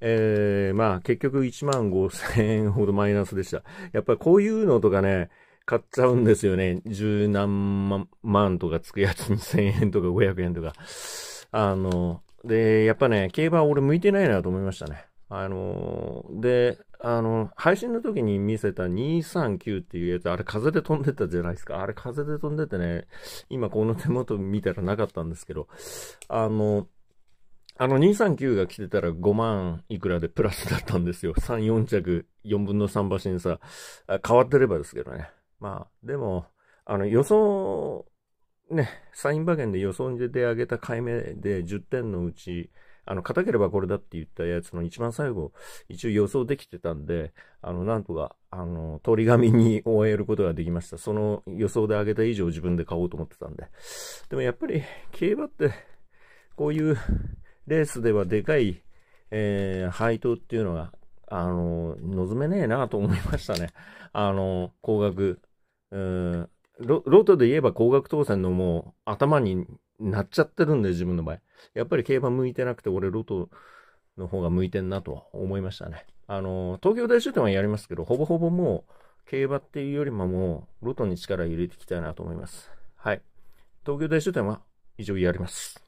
えー、まあ結局1万5千円ほどマイナスでした。やっぱりこういうのとかね、買っちゃうんですよね。十何万とかつくやつに千0 0 0円とか500円とか。あの、で、やっぱね、競馬俺向いてないなと思いましたね。あの、で、あの、配信の時に見せた239っていうやつ、あれ風で飛んでたじゃないですか。あれ風で飛んでてね、今この手元見たらなかったんですけど、あの、あの、239が来てたら5万いくらでプラスだったんですよ。3、4着、4分の3馬身さ、変わってればですけどね。まあ、でも、あの、予想、ね、サイン馬券で予想に出てあげた買い目で10点のうち、あの、硬ければこれだって言ったやつの一番最後、一応予想できてたんで、あの、なんとか、あの、通り紙に終えることができました。その予想で上げた以上自分で買おうと思ってたんで。でもやっぱり、競馬って、こういう、レースではでかい、えー、配当っていうのが、あの、望めねえなと思いましたね。あの、高額、うん、ロロトで言えば高額当選のもう頭になっちゃってるんで、自分の場合。やっぱり競馬向いてなくて、俺ロトの方が向いてんなとは思いましたね。あの、東京大書店はやりますけど、ほぼほぼもう、競馬っていうよりももう、ロトに力入れていきたいなと思います。はい。東京大書店は以上やります。